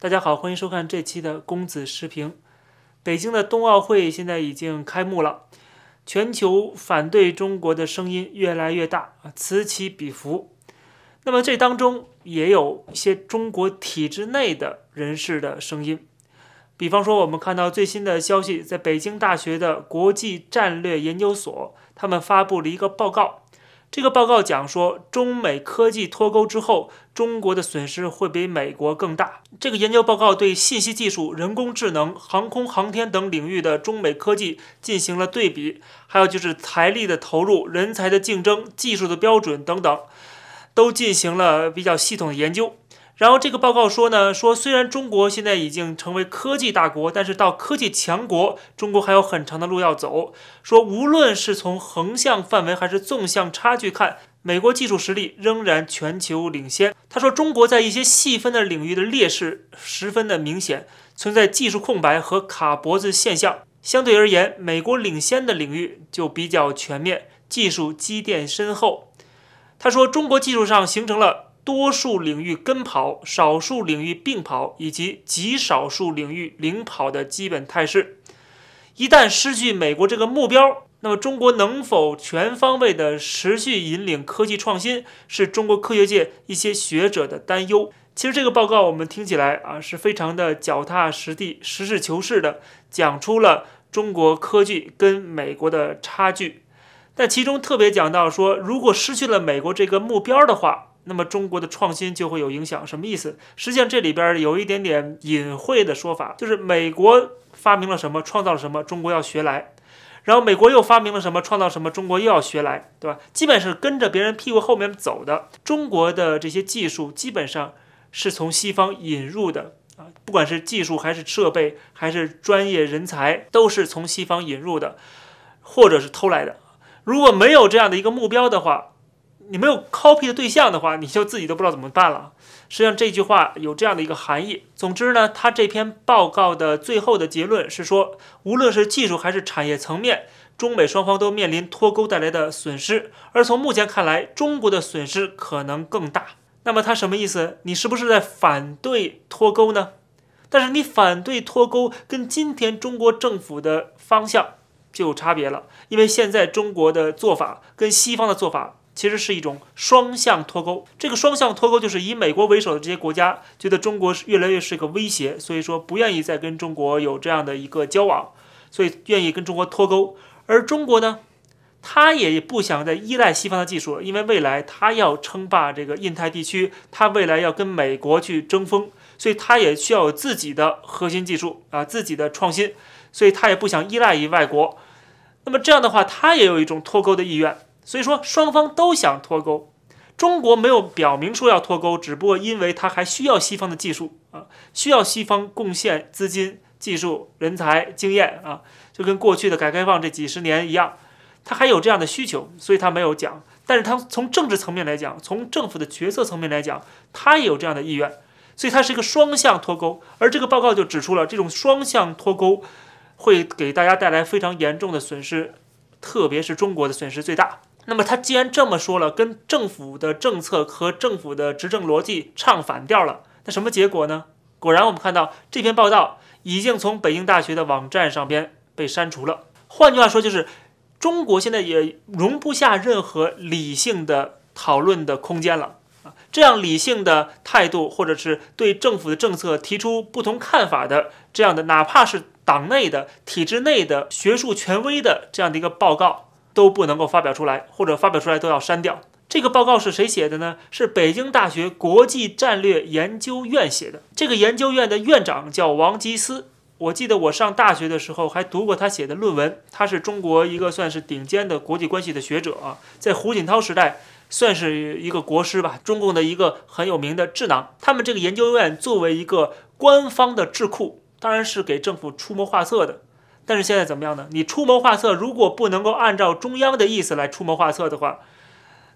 大家好，欢迎收看这期的公子时评。北京的冬奥会现在已经开幕了，全球反对中国的声音越来越大啊，此起彼伏。那么这当中也有一些中国体制内的人士的声音，比方说我们看到最新的消息，在北京大学的国际战略研究所，他们发布了一个报告。这个报告讲说，中美科技脱钩之后，中国的损失会比美国更大。这个研究报告对信息技术、人工智能、航空航天等领域的中美科技进行了对比，还有就是财力的投入、人才的竞争、技术的标准等等，都进行了比较系统的研究。然后这个报告说呢，说虽然中国现在已经成为科技大国，但是到科技强国，中国还有很长的路要走。说无论是从横向范围还是纵向差距看，美国技术实力仍然全球领先。他说，中国在一些细分的领域的劣势十分的明显，存在技术空白和卡脖子现象。相对而言，美国领先的领域就比较全面，技术积淀深厚。他说，中国技术上形成了。多数领域跟跑，少数领域并跑，以及极少数领域领跑的基本态势。一旦失去美国这个目标，那么中国能否全方位的持续引领科技创新，是中国科学界一些学者的担忧。其实这个报告我们听起来啊，是非常的脚踏实地、实事求是的讲出了中国科技跟美国的差距。但其中特别讲到说，如果失去了美国这个目标的话。那么中国的创新就会有影响，什么意思？实际上这里边有一点点隐晦的说法，就是美国发明了什么，创造了什么，中国要学来；然后美国又发明了什么，创造什么，中国又要学来，对吧？基本是跟着别人屁股后面走的。中国的这些技术基本上是从西方引入的啊，不管是技术还是设备还是专业人才，都是从西方引入的，或者是偷来的。如果没有这样的一个目标的话。你没有 copy 的对象的话，你就自己都不知道怎么办了。实际上这句话有这样的一个含义。总之呢，他这篇报告的最后的结论是说，无论是技术还是产业层面，中美双方都面临脱钩带来的损失。而从目前看来，中国的损失可能更大。那么他什么意思？你是不是在反对脱钩呢？但是你反对脱钩，跟今天中国政府的方向就有差别了，因为现在中国的做法跟西方的做法。其实是一种双向脱钩。这个双向脱钩就是以美国为首的这些国家觉得中国是越来越是个威胁，所以说不愿意再跟中国有这样的一个交往，所以愿意跟中国脱钩。而中国呢，他也不想再依赖西方的技术，因为未来他要称霸这个印太地区，他未来要跟美国去争锋，所以他也需要有自己的核心技术啊，自己的创新，所以他也不想依赖于外国。那么这样的话，他也有一种脱钩的意愿。所以说双方都想脱钩，中国没有表明说要脱钩，只不过因为它还需要西方的技术啊，需要西方贡献资金、技术、人才、经验啊，就跟过去的改革开放这几十年一样，它还有这样的需求，所以它没有讲。但是它从政治层面来讲，从政府的决策层面来讲，它也有这样的意愿，所以它是一个双向脱钩。而这个报告就指出了这种双向脱钩会给大家带来非常严重的损失，特别是中国的损失最大。那么他既然这么说了，跟政府的政策和政府的执政逻辑唱反调了，那什么结果呢？果然，我们看到这篇报道已经从北京大学的网站上边被删除了。换句话说，就是中国现在也容不下任何理性的讨论的空间了啊！这样理性的态度，或者是对政府的政策提出不同看法的这样的，哪怕是党内的、体制内的学术权威的这样的一个报告。都不能够发表出来，或者发表出来都要删掉。这个报告是谁写的呢？是北京大学国际战略研究院写的。这个研究院的院长叫王吉思，我记得我上大学的时候还读过他写的论文。他是中国一个算是顶尖的国际关系的学者啊，在胡锦涛时代算是一个国师吧，中共的一个很有名的智囊。他们这个研究院作为一个官方的智库，当然是给政府出谋划策的。但是现在怎么样呢？你出谋划策，如果不能够按照中央的意思来出谋划策的话，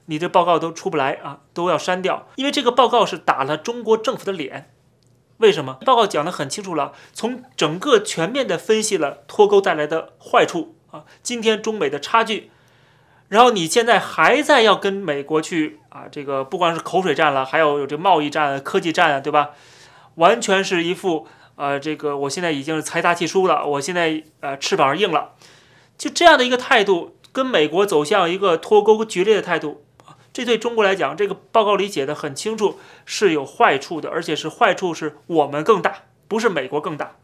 你的报告都出不来啊，都要删掉，因为这个报告是打了中国政府的脸。为什么？报告讲得很清楚了，从整个全面的分析了脱钩带来的坏处啊，今天中美的差距，然后你现在还在要跟美国去啊，这个不光是口水战了，还有有这贸易战、科技战啊，对吧？完全是一副。呃，这个我现在已经是财大气粗了，我现在呃翅膀硬了，就这样的一个态度，跟美国走向一个脱钩、决裂的态度，这对中国来讲，这个报告里写的很清楚，是有坏处的，而且是坏处是我们更大，不是美国更大。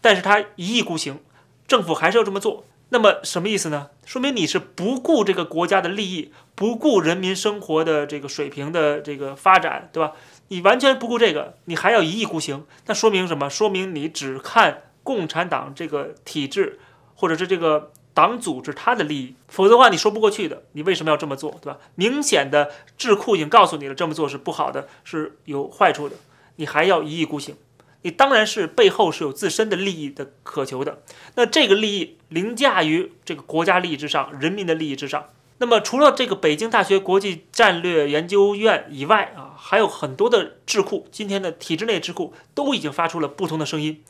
但是他一意孤行，政府还是要这么做，那么什么意思呢？说明你是不顾这个国家的利益，不顾人民生活的这个水平的这个发展，对吧？你完全不顾这个，你还要一意孤行，那说明什么？说明你只看共产党这个体制，或者是这个党组织它的利益，否则的话你说不过去的。你为什么要这么做，对吧？明显的智库已经告诉你了，这么做是不好的，是有坏处的，你还要一意孤行。你当然是背后是有自身的利益的渴求的，那这个利益凌驾于这个国家利益之上，人民的利益之上。那么，除了这个北京大学国际战略研究院以外啊，还有很多的智库，今天的体制内智库都已经发出了不同的声音。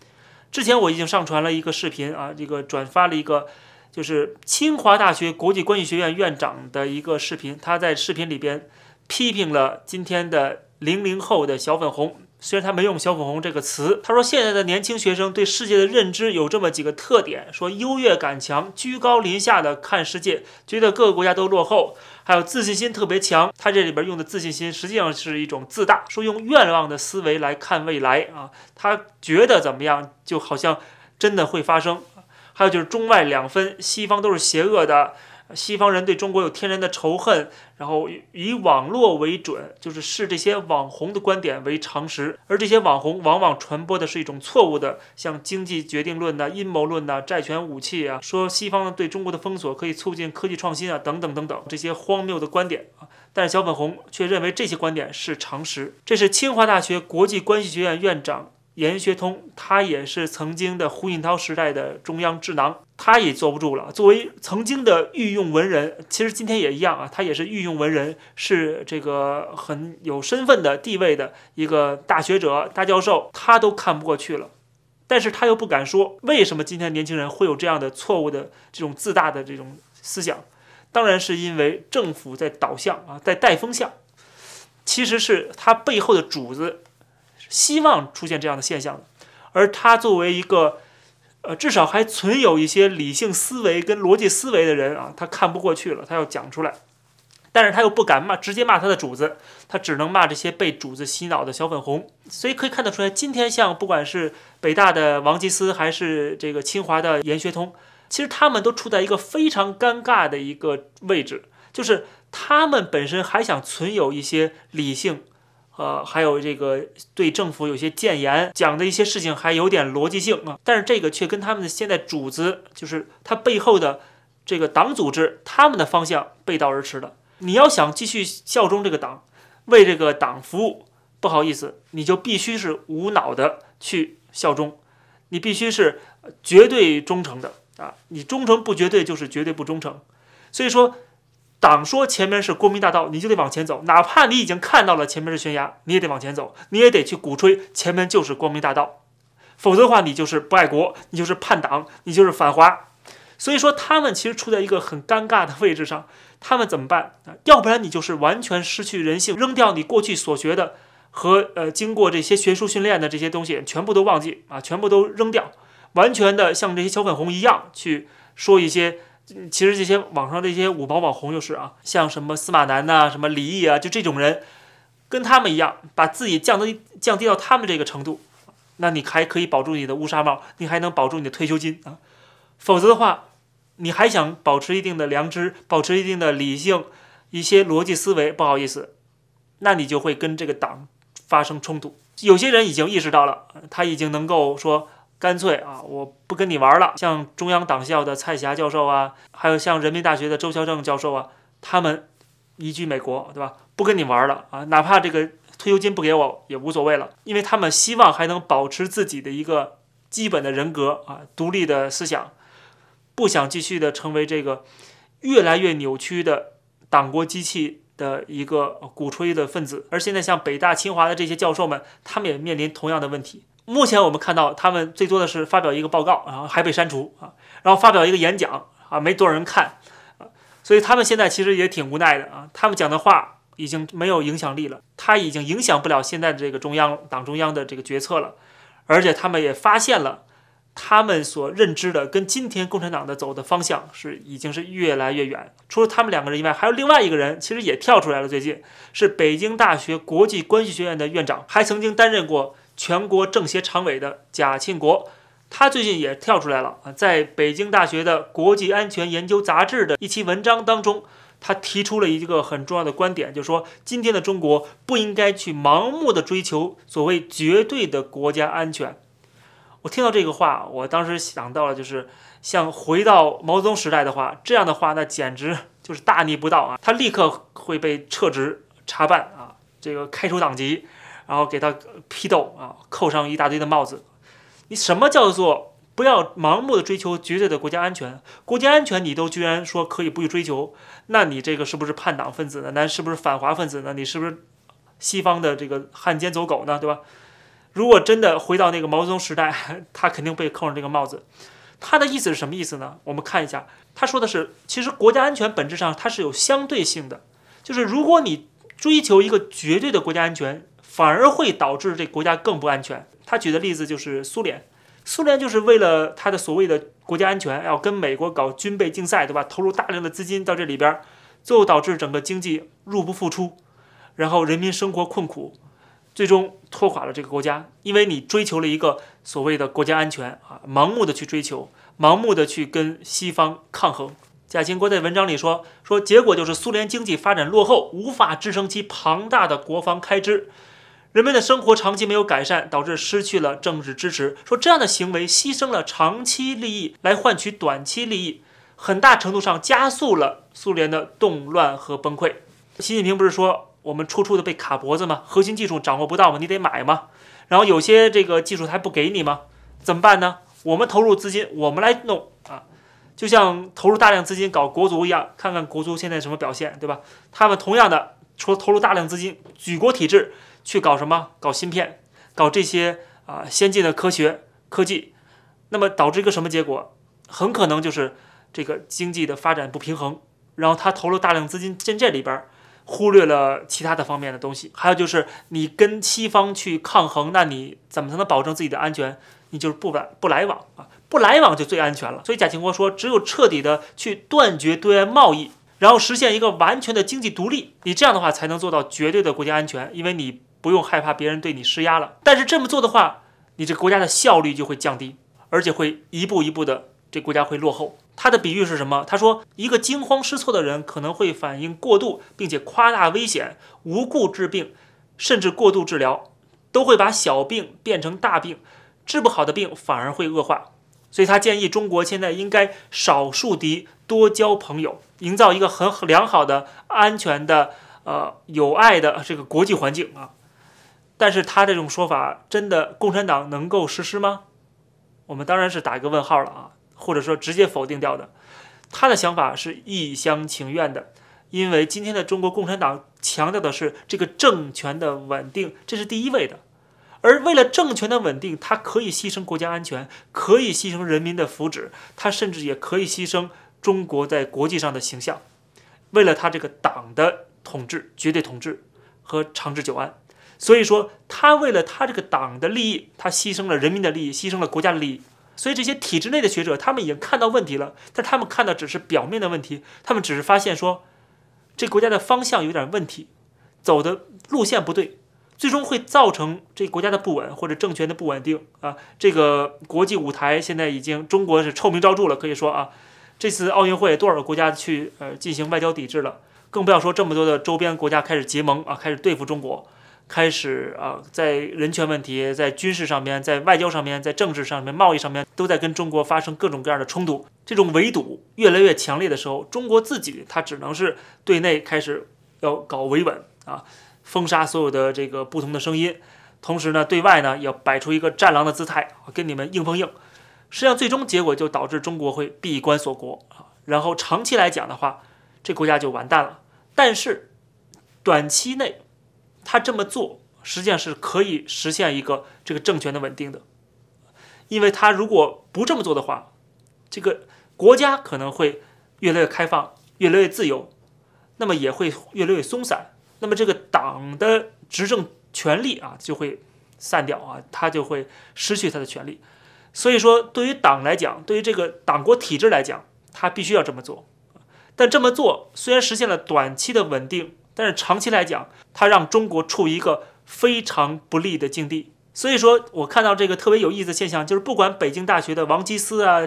之前我已经上传了一个视频啊，这个转发了一个，就是清华大学国际关系学院院长的一个视频，他在视频里边批评了今天的零零后的小粉红。虽然他没用“小粉红”这个词，他说现在的年轻学生对世界的认知有这么几个特点：说优越感强，居高临下的看世界，觉得各个国家都落后，还有自信心特别强。他这里边用的自信心，实际上是一种自大。说用愿望的思维来看未来啊，他觉得怎么样，就好像真的会发生。还有就是中外两分，西方都是邪恶的。西方人对中国有天然的仇恨，然后以网络为准，就是视这些网红的观点为常识，而这些网红往往传播的是一种错误的，像经济决定论呐、阴谋论呐、债权武器啊，说西方对中国的封锁可以促进科技创新啊，等等等等这些荒谬的观点啊。但是小粉红却认为这些观点是常识。这是清华大学国际关系学院院长严学通，他也是曾经的胡锦涛时代的中央智囊。他也坐不住了。作为曾经的御用文人，其实今天也一样啊。他也是御用文人，是这个很有身份的地位的一个大学者、大教授，他都看不过去了。但是他又不敢说，为什么今天年轻人会有这样的错误的这种自大的这种思想？当然是因为政府在导向啊，在带风向。其实是他背后的主子希望出现这样的现象的，而他作为一个。呃，至少还存有一些理性思维跟逻辑思维的人啊，他看不过去了，他要讲出来，但是他又不敢骂，直接骂他的主子，他只能骂这些被主子洗脑的小粉红，所以可以看得出来，今天像不管是北大的王吉思，还是这个清华的严学通，其实他们都处在一个非常尴尬的一个位置，就是他们本身还想存有一些理性。呃，还有这个对政府有些谏言，讲的一些事情还有点逻辑性啊，但是这个却跟他们的现在主子，就是他背后的这个党组织，他们的方向背道而驰的。你要想继续效忠这个党，为这个党服务，不好意思，你就必须是无脑的去效忠，你必须是绝对忠诚的啊！你忠诚不绝对，就是绝对不忠诚。所以说。党说前面是光明大道，你就得往前走，哪怕你已经看到了前面是悬崖，你也得往前走，你也得去鼓吹前面就是光明大道，否则的话，你就是不爱国，你就是叛党，你就是反华。所以说，他们其实处在一个很尴尬的位置上，他们怎么办啊？要不然你就是完全失去人性，扔掉你过去所学的和呃经过这些学术训练的这些东西，全部都忘记啊，全部都扔掉，完全的像这些小粉红一样去说一些。其实这些网上这些五毛网红就是啊，像什么司马南呐，什么李毅啊，就这种人，跟他们一样，把自己降低降低到他们这个程度，那你还可以保住你的乌纱帽，你还能保住你的退休金啊。否则的话，你还想保持一定的良知，保持一定的理性，一些逻辑思维，不好意思，那你就会跟这个党发生冲突。有些人已经意识到了，他已经能够说。干脆啊，我不跟你玩了。像中央党校的蔡霞教授啊，还有像人民大学的周孝正教授啊，他们移居美国，对吧？不跟你玩了啊，哪怕这个退休金不给我也无所谓了，因为他们希望还能保持自己的一个基本的人格啊，独立的思想，不想继续的成为这个越来越扭曲的党国机器的一个鼓吹的分子。而现在，像北大、清华的这些教授们，他们也面临同样的问题。目前我们看到，他们最多的是发表一个报告，然后还被删除啊，然后发表一个演讲啊，没多少人看啊，所以他们现在其实也挺无奈的啊。他们讲的话已经没有影响力了，他已经影响不了现在的这个中央、党中央的这个决策了。而且他们也发现了，他们所认知的跟今天共产党的走的方向是已经是越来越远。除了他们两个人以外，还有另外一个人，其实也跳出来了。最近是北京大学国际关系学院的院长，还曾经担任过。全国政协常委的贾庆国，他最近也跳出来了啊，在北京大学的《国际安全研究杂志》的一期文章当中，他提出了一个很重要的观点，就是说今天的中国不应该去盲目的追求所谓绝对的国家安全。我听到这个话，我当时想到了，就是像回到毛泽东时代的话，这样的话，那简直就是大逆不道啊！他立刻会被撤职、查办啊，这个开除党籍。然后给他批斗啊，扣上一大堆的帽子。你什么叫做不要盲目的追求绝对的国家安全？国家安全你都居然说可以不去追求，那你这个是不是叛党分子呢？那是不是反华分子呢？你是不是西方的这个汉奸走狗呢？对吧？如果真的回到那个毛泽东时代，他肯定被扣上这个帽子。他的意思是什么意思呢？我们看一下，他说的是，其实国家安全本质上它是有相对性的，就是如果你追求一个绝对的国家安全。反而会导致这国家更不安全。他举的例子就是苏联，苏联就是为了他的所谓的国家安全，要跟美国搞军备竞赛，对吧？投入大量的资金到这里边，最后导致整个经济入不敷出，然后人民生活困苦，最终拖垮了这个国家。因为你追求了一个所谓的国家安全啊，盲目的去追求，盲目的去跟西方抗衡。贾庆国在文章里说，说结果就是苏联经济发展落后，无法支撑其庞大的国防开支。人们的生活长期没有改善，导致失去了政治支持。说这样的行为牺牲了长期利益来换取短期利益，很大程度上加速了苏联的动乱和崩溃。习近平不是说我们处处的被卡脖子吗？核心技术掌握不到吗？你得买吗？然后有些这个技术还不给你吗？怎么办呢？我们投入资金，我们来弄啊！就像投入大量资金搞国足一样，看看国足现在什么表现，对吧？他们同样的，除了投入大量资金，举国体制。去搞什么？搞芯片，搞这些啊先进的科学科技，那么导致一个什么结果？很可能就是这个经济的发展不平衡。然后他投了大量资金进这里边，忽略了其他的方面的东西。还有就是你跟西方去抗衡，那你怎么才能保证自己的安全？你就是不来不来往啊，不来往就最安全了。所以贾庆国说，只有彻底的去断绝对外贸易，然后实现一个完全的经济独立，你这样的话才能做到绝对的国家安全，因为你。不用害怕别人对你施压了，但是这么做的话，你这国家的效率就会降低，而且会一步一步的，这国家会落后。他的比喻是什么？他说，一个惊慌失措的人可能会反应过度，并且夸大危险，无故治病，甚至过度治疗，都会把小病变成大病，治不好的病反而会恶化。所以他建议中国现在应该少树敌，多交朋友，营造一个很良好的、安全的、呃友爱的这个国际环境啊。但是他这种说法真的共产党能够实施吗？我们当然是打一个问号了啊，或者说直接否定掉的。他的想法是一厢情愿的，因为今天的中国共产党强调的是这个政权的稳定，这是第一位的。而为了政权的稳定，他可以牺牲国家安全，可以牺牲人民的福祉，他甚至也可以牺牲中国在国际上的形象。为了他这个党的统治、绝对统治和长治久安。所以说，他为了他这个党的利益，他牺牲了人民的利益，牺牲了国家的利益。所以这些体制内的学者，他们已经看到问题了，但他们看到只是表面的问题，他们只是发现说，这国家的方向有点问题，走的路线不对，最终会造成这国家的不稳或者政权的不稳定啊。这个国际舞台现在已经中国是臭名昭著了，可以说啊，这次奥运会多少个国家去呃进行外交抵制了，更不要说这么多的周边国家开始结盟啊，开始对付中国。开始啊，在人权问题、在军事上面、在外交上面、在政治上面、贸易上面，都在跟中国发生各种各样的冲突。这种围堵越来越强烈的时候，中国自己它只能是对内开始要搞维稳啊，封杀所有的这个不同的声音，同时呢，对外呢要摆出一个战狼的姿态，跟你们硬碰硬。实际上，最终结果就导致中国会闭关锁国啊，然后长期来讲的话，这国家就完蛋了。但是短期内。他这么做，实际上是可以实现一个这个政权的稳定的，因为他如果不这么做的话，这个国家可能会越来越开放、越来越自由，那么也会越来越松散，那么这个党的执政权力啊就会散掉啊，他就会失去他的权力。所以说，对于党来讲，对于这个党国体制来讲，他必须要这么做。但这么做虽然实现了短期的稳定。但是长期来讲，它让中国处于一个非常不利的境地。所以说我看到这个特别有意思的现象，就是不管北京大学的王基思啊，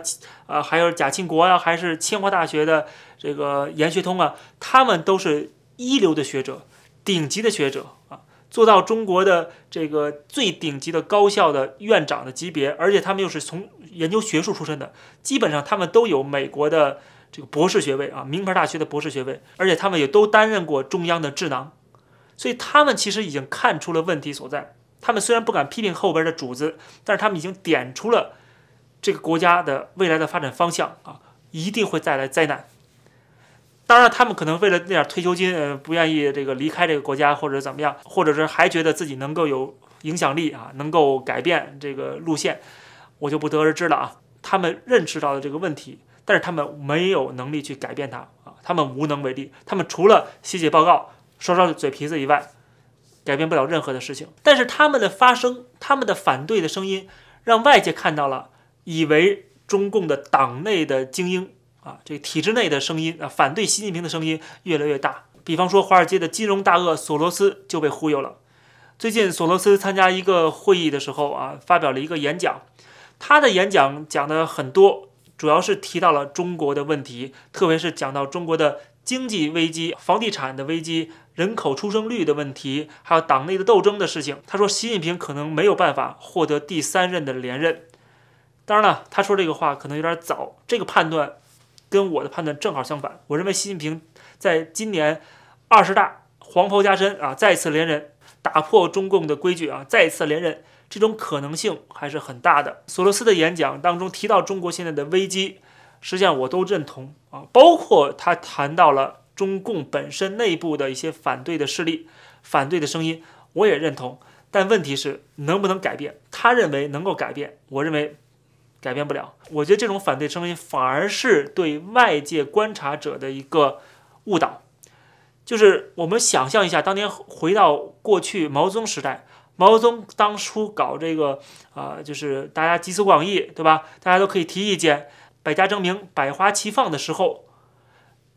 呃，还有贾庆国啊，还是清华大学的这个严学通啊，他们都是一流的学者，顶级的学者啊，做到中国的这个最顶级的高校的院长的级别，而且他们又是从研究学术出身的，基本上他们都有美国的。这个博士学位啊，名牌大学的博士学位，而且他们也都担任过中央的智囊，所以他们其实已经看出了问题所在。他们虽然不敢批评后边的主子，但是他们已经点出了这个国家的未来的发展方向啊，一定会带来灾难。当然，他们可能为了那点退休金，呃，不愿意这个离开这个国家或者怎么样，或者是还觉得自己能够有影响力啊，能够改变这个路线，我就不得而知了啊。他们认识到的这个问题。但是他们没有能力去改变它啊，他们无能为力。他们除了写写报告、刷刷嘴皮子以外，改变不了任何的事情。但是他们的发声，他们的反对的声音，让外界看到了，以为中共的党内的精英啊，这体制内的声音啊，反对习近平的声音越来越大。比方说，华尔街的金融大鳄索罗斯就被忽悠了。最近，索罗斯参加一个会议的时候啊，发表了一个演讲，他的演讲讲的很多。主要是提到了中国的问题，特别是讲到中国的经济危机、房地产的危机、人口出生率的问题，还有党内的斗争的事情。他说，习近平可能没有办法获得第三任的连任。当然了，他说这个话可能有点早，这个判断跟我的判断正好相反。我认为习近平在今年二十大黄袍加身啊，再次连任，打破中共的规矩啊，再一次连任。这种可能性还是很大的。索罗斯的演讲当中提到中国现在的危机，实际上我都认同啊，包括他谈到了中共本身内部的一些反对的势力、反对的声音，我也认同。但问题是能不能改变？他认为能够改变，我认为改变不了。我觉得这种反对声音反而是对外界观察者的一个误导。就是我们想象一下，当年回到过去毛泽东时代。毛泽东当初搞这个，啊，就是大家集思广益，对吧？大家都可以提意见，百家争鸣，百花齐放的时候，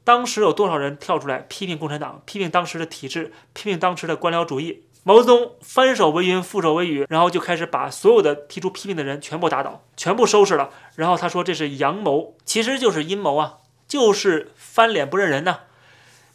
当时有多少人跳出来批评共产党，批评当时的体制，批评当时的官僚主义？毛泽东翻手为云，覆手为雨，然后就开始把所有的提出批评的人全部打倒，全部收拾了。然后他说：“这是阳谋，其实就是阴谋啊，就是翻脸不认人呐，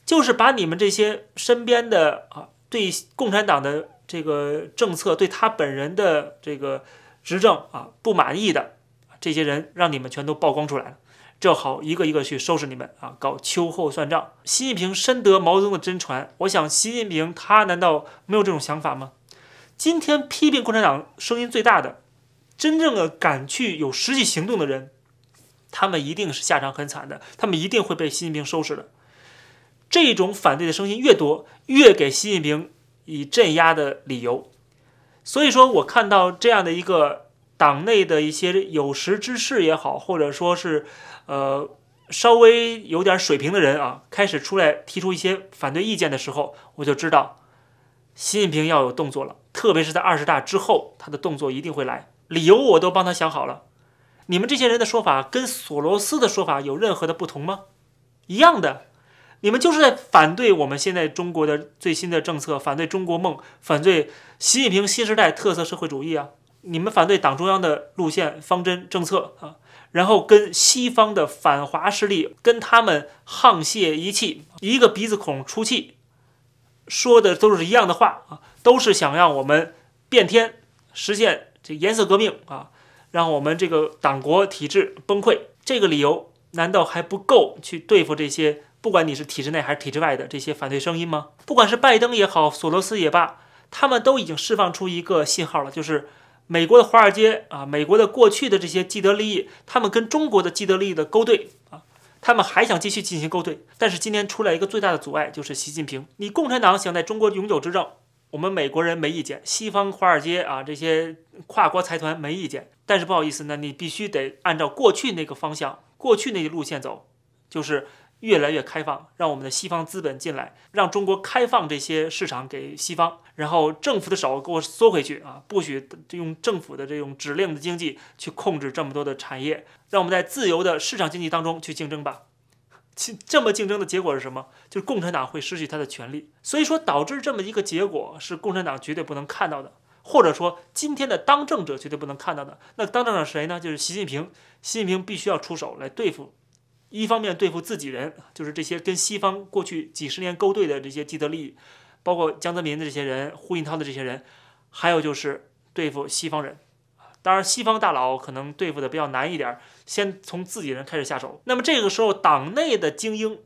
就是把你们这些身边的啊，对共产党的。”这个政策对他本人的这个执政啊不满意的这些人，让你们全都曝光出来，正好一个一个去收拾你们啊，搞秋后算账。习近平深得毛泽东的真传，我想习近平他难道没有这种想法吗？今天批评共产党声音最大的，真正的敢去有实际行动的人，他们一定是下场很惨的，他们一定会被习近平收拾的。这种反对的声音越多，越给习近平。以镇压的理由，所以说我看到这样的一个党内的一些有识之士也好，或者说是，呃，稍微有点水平的人啊，开始出来提出一些反对意见的时候，我就知道习近平要有动作了。特别是在二十大之后，他的动作一定会来。理由我都帮他想好了。你们这些人的说法跟索罗斯的说法有任何的不同吗？一样的。你们就是在反对我们现在中国的最新的政策，反对中国梦，反对习近平新时代特色社会主义啊！你们反对党中央的路线方针政策啊！然后跟西方的反华势力跟他们沆瀣一气，一个鼻子孔出气，说的都是一样的话啊，都是想让我们变天，实现这颜色革命啊，让我们这个党国体制崩溃。这个理由难道还不够去对付这些？不管你是体制内还是体制外的这些反对声音吗？不管是拜登也好，索罗斯也罢，他们都已经释放出一个信号了，就是美国的华尔街啊，美国的过去的这些既得利益，他们跟中国的既得利益的勾兑啊，他们还想继续进行勾兑。但是今天出来一个最大的阻碍，就是习近平。你共产党想在中国永久执政，我们美国人没意见，西方华尔街啊这些跨国财团没意见。但是不好意思，呢，你必须得按照过去那个方向，过去那些路线走，就是。越来越开放，让我们的西方资本进来，让中国开放这些市场给西方，然后政府的手给我缩回去啊！不许用政府的这种指令的经济去控制这么多的产业，让我们在自由的市场经济当中去竞争吧。竞这么竞争的结果是什么？就是共产党会失去他的权利。所以说，导致这么一个结果是共产党绝对不能看到的，或者说今天的当政者绝对不能看到的。那当政者谁呢？就是习近平。习近平必须要出手来对付。一方面对付自己人，就是这些跟西方过去几十年勾兑的这些既得利益，包括江泽民的这些人、胡锦涛的这些人，还有就是对付西方人。当然，西方大佬可能对付的比较难一点，先从自己人开始下手。那么这个时候，党内的精英，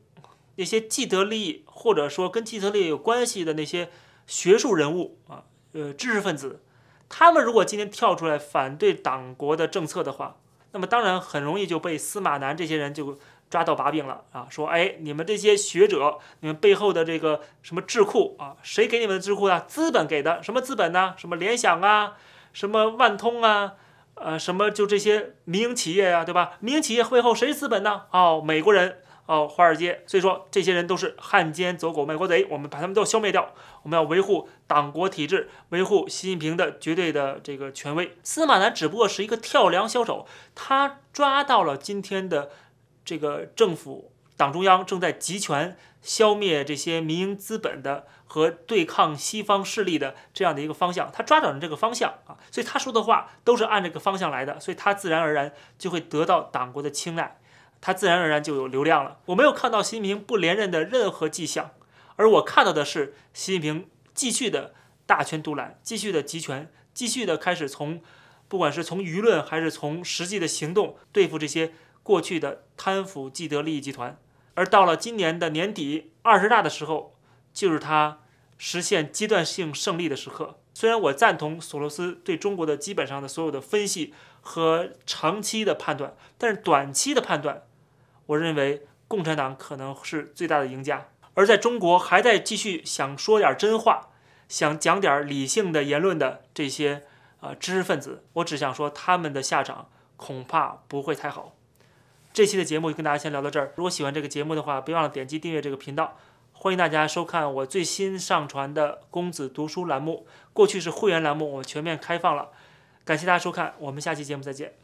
那些既得利益或者说跟既得利益有关系的那些学术人物啊，呃，知识分子，他们如果今天跳出来反对党国的政策的话，那么当然很容易就被司马南这些人就抓到把柄了啊！说，哎，你们这些学者，你们背后的这个什么智库啊，谁给你们的智库啊？资本给的，什么资本呢？什么联想啊，什么万通啊，呃，什么就这些民营企业呀，对吧？民营企业背后谁资本呢？哦，美国人。哦，华尔街，所以说这些人都是汉奸、走狗、卖国贼，我们把他们都消灭掉。我们要维护党国体制，维护习近平的绝对的这个权威。司马南只不过是一个跳梁小丑，他抓到了今天的这个政府、党中央正在集权消灭这些民营资本的和对抗西方势力的这样的一个方向，他抓准了这个方向啊，所以他说的话都是按这个方向来的，所以他自然而然就会得到党国的青睐。他自然而然就有流量了。我没有看到习近平不连任的任何迹象，而我看到的是习近平继续的大权独揽，继续的集权，继续的开始从，不管是从舆论还是从实际的行动对付这些过去的贪腐既得利益集团。而到了今年的年底二十大的时候，就是他实现阶段性胜利的时刻。虽然我赞同索罗斯对中国的基本上的所有的分析和长期的判断，但是短期的判断。我认为共产党可能是最大的赢家，而在中国还在继续想说点真话、想讲点理性的言论的这些啊知识分子，我只想说他们的下场恐怕不会太好。这期的节目就跟大家先聊到这儿。如果喜欢这个节目的话，别忘了点击订阅这个频道。欢迎大家收看我最新上传的公子读书栏目，过去是会员栏目，我们全面开放了。感谢大家收看，我们下期节目再见。